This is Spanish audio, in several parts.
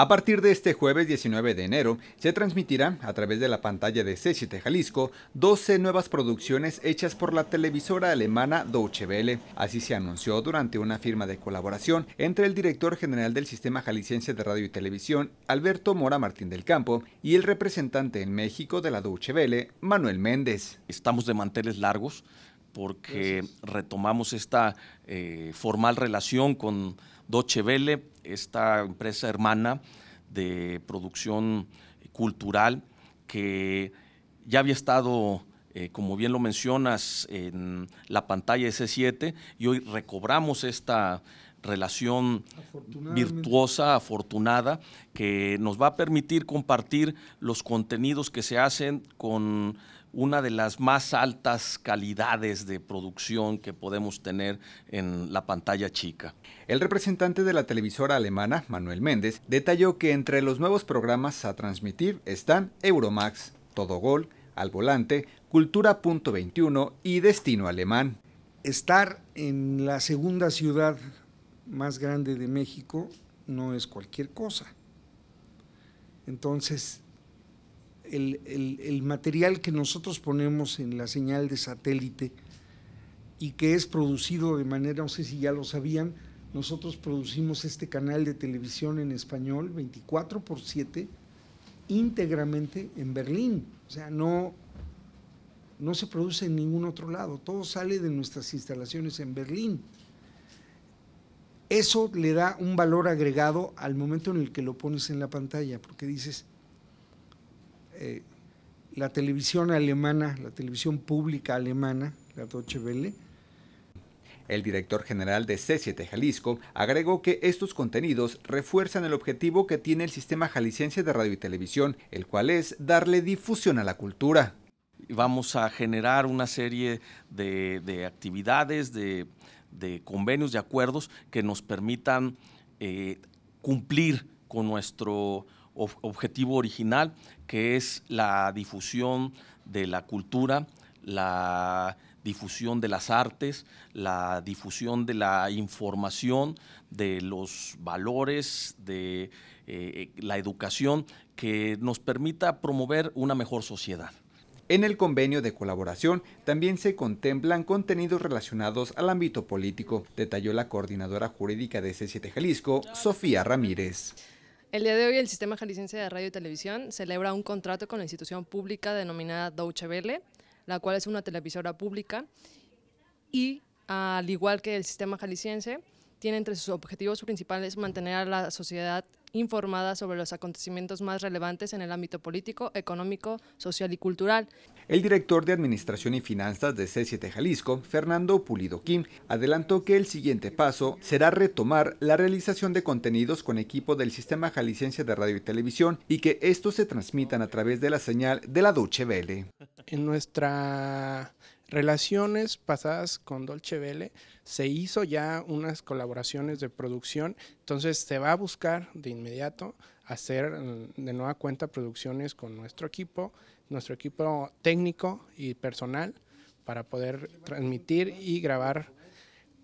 A partir de este jueves 19 de enero, se transmitirán, a través de la pantalla de C7 Jalisco 12 nuevas producciones hechas por la televisora alemana Deutsche Welle. Así se anunció durante una firma de colaboración entre el director general del Sistema Jalisciense de Radio y Televisión, Alberto Mora Martín del Campo, y el representante en México de la Deutsche Welle, Manuel Méndez. Estamos de manteles largos porque retomamos esta eh, formal relación con Dochevele, Vele, esta empresa hermana de producción cultural que ya había estado, eh, como bien lo mencionas, en la pantalla S7 y hoy recobramos esta relación virtuosa, afortunada, que nos va a permitir compartir los contenidos que se hacen con una de las más altas calidades de producción que podemos tener en la pantalla chica. El representante de la televisora alemana, Manuel Méndez, detalló que entre los nuevos programas a transmitir están Euromax, Todo Gol, Al Volante, Cultura.21 y Destino Alemán. Estar en la segunda ciudad más grande de México no es cualquier cosa. Entonces, el, material que nosotros ponemos en la señal de satélite y que es producido de manera, no sé si ya lo sabían, nosotros producimos este canal de televisión en español 24 por 7 íntegramente en Berlín. O sea, no, no se produce en ningún otro lado, todo sale de nuestras instalaciones en Berlín eso le da un valor agregado al momento en el que lo pones en la pantalla, porque dices, eh, la televisión alemana, la televisión pública alemana, la Deutsche Welle, el director general de C7 Jalisco agregó que estos contenidos refuerzan el objetivo que tiene el sistema jalisciense de radio y televisión, el cual es darle difusión a la cultura. Vamos a generar una serie de actividades, de, de convenios, de acuerdos que nos permitan eh, cumplir con nuestro objetivo original, que es la difusión de la cultura, la difusión de las artes, la difusión de la información, de los valores, de eh, la educación, que nos permita promover una mejor sociedad. En el convenio de colaboración también se contemplan contenidos relacionados al ámbito político, detalló la coordinadora jurídica de C7 Jalisco, Sofía Ramírez. El día de hoy el Sistema Jalisciense de Radio y Televisión celebra un contrato con la institución pública denominada Deutsche la cual es una televisora pública y, al igual que el Sistema Jalisciense, tiene entre sus objetivos principales mantener a la sociedad informada sobre los acontecimientos más relevantes en el ámbito político, económico, social y cultural. El director de Administración y Finanzas de C7 Jalisco, Fernando Pulido Kim, adelantó que el siguiente paso será retomar la realización de contenidos con equipo del Sistema Jalisciense de Radio y Televisión y que estos se transmitan a través de la señal de la Duche Vele. En nuestra relaciones pasadas con Dolce Vele, se hizo ya unas colaboraciones de producción, entonces se va a buscar de inmediato hacer mm, de nueva cuenta producciones con nuestro equipo, nuestro equipo técnico y personal para poder transmitir y grabar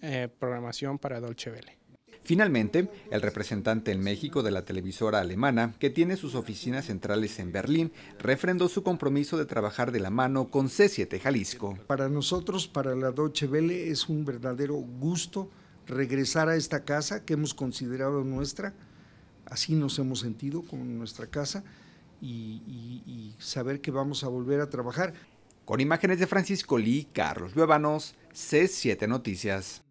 eh, programación para Dolce Vele. Finalmente, el representante en México de la televisora alemana, que tiene sus oficinas centrales en Berlín, refrendó su compromiso de trabajar de la mano con C7 Jalisco. Para nosotros, para la Deutsche Welle, es un verdadero gusto regresar a esta casa que hemos considerado nuestra, así nos hemos sentido con nuestra casa, y, saber que vamos a volver a trabajar. Con imágenes de Francisco Lee, Carlos Luevanos, C7 Noticias.